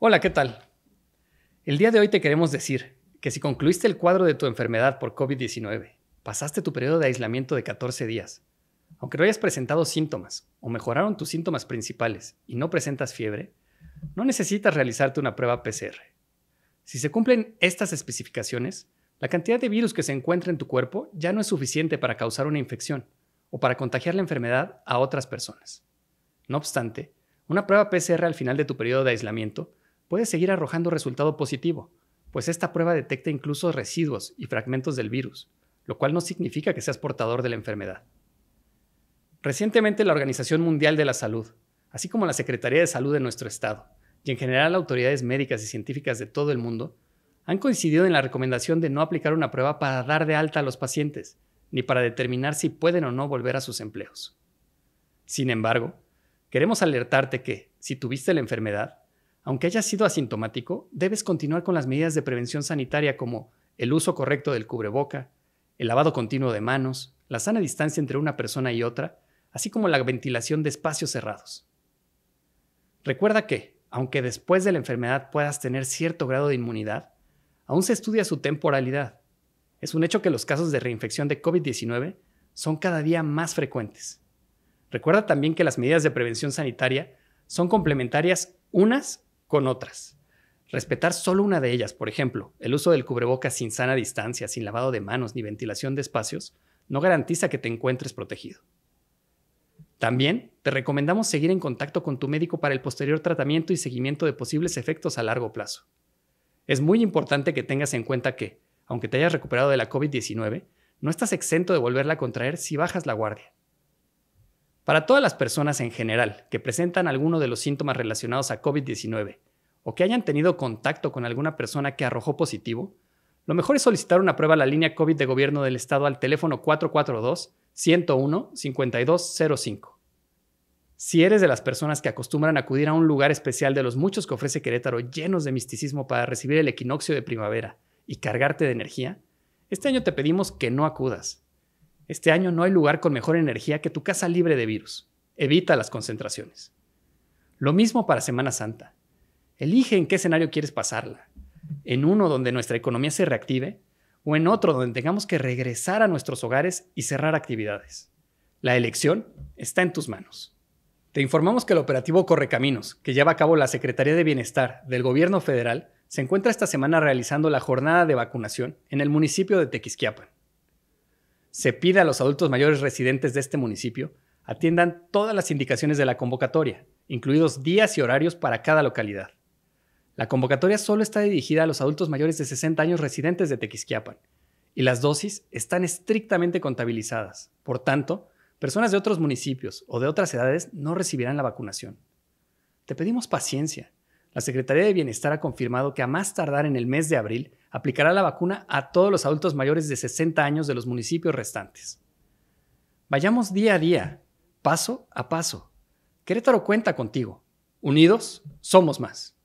Hola, ¿qué tal? El día de hoy te queremos decir que si concluiste el cuadro de tu enfermedad por COVID-19, pasaste tu periodo de aislamiento de 14 días, aunque no hayas presentado síntomas o mejoraron tus síntomas principales y no presentas fiebre, no necesitas realizarte una prueba PCR. Si se cumplen estas especificaciones, la cantidad de virus que se encuentra en tu cuerpo ya no es suficiente para causar una infección o para contagiar la enfermedad a otras personas. No obstante, una prueba PCR al final de tu periodo de aislamiento puede seguir arrojando resultado positivo, pues esta prueba detecta incluso residuos y fragmentos del virus, lo cual no significa que seas portador de la enfermedad. Recientemente la Organización Mundial de la Salud, así como la Secretaría de Salud de nuestro estado, y en general autoridades médicas y científicas de todo el mundo, han coincidido en la recomendación de no aplicar una prueba para dar de alta a los pacientes, ni para determinar si pueden o no volver a sus empleos. Sin embargo, queremos alertarte que, si tuviste la enfermedad, aunque hayas sido asintomático, debes continuar con las medidas de prevención sanitaria como el uso correcto del cubreboca, el lavado continuo de manos, la sana distancia entre una persona y otra, así como la ventilación de espacios cerrados. Recuerda que, aunque después de la enfermedad puedas tener cierto grado de inmunidad, aún se estudia su temporalidad. Es un hecho que los casos de reinfección de COVID-19 son cada día más frecuentes. Recuerda también que las medidas de prevención sanitaria son complementarias unas con otras. Respetar solo una de ellas, por ejemplo, el uso del cubrebocas sin sana distancia, sin lavado de manos ni ventilación de espacios, no garantiza que te encuentres protegido. También te recomendamos seguir en contacto con tu médico para el posterior tratamiento y seguimiento de posibles efectos a largo plazo. Es muy importante que tengas en cuenta que, aunque te hayas recuperado de la COVID-19, no estás exento de volverla a contraer si bajas la guardia. Para todas las personas en general que presentan alguno de los síntomas relacionados a COVID-19 o que hayan tenido contacto con alguna persona que arrojó positivo, lo mejor es solicitar una prueba a la línea COVID de gobierno del estado al teléfono 442-101-5205. Si eres de las personas que acostumbran acudir a un lugar especial de los muchos que ofrece Querétaro llenos de misticismo para recibir el equinoccio de primavera y cargarte de energía, este año te pedimos que no acudas. Este año no hay lugar con mejor energía que tu casa libre de virus. Evita las concentraciones. Lo mismo para Semana Santa. Elige en qué escenario quieres pasarla. En uno donde nuestra economía se reactive o en otro donde tengamos que regresar a nuestros hogares y cerrar actividades. La elección está en tus manos. Te informamos que el operativo Correcaminos, que lleva a cabo la Secretaría de Bienestar del Gobierno Federal, se encuentra esta semana realizando la jornada de vacunación en el municipio de Tequisquiapan se pide a los adultos mayores residentes de este municipio atiendan todas las indicaciones de la convocatoria, incluidos días y horarios para cada localidad. La convocatoria solo está dirigida a los adultos mayores de 60 años residentes de Tequisquiapan, y las dosis están estrictamente contabilizadas. Por tanto, personas de otros municipios o de otras edades no recibirán la vacunación. Te pedimos paciencia. La Secretaría de Bienestar ha confirmado que a más tardar en el mes de abril aplicará la vacuna a todos los adultos mayores de 60 años de los municipios restantes. Vayamos día a día, paso a paso. Querétaro cuenta contigo. Unidos, somos más.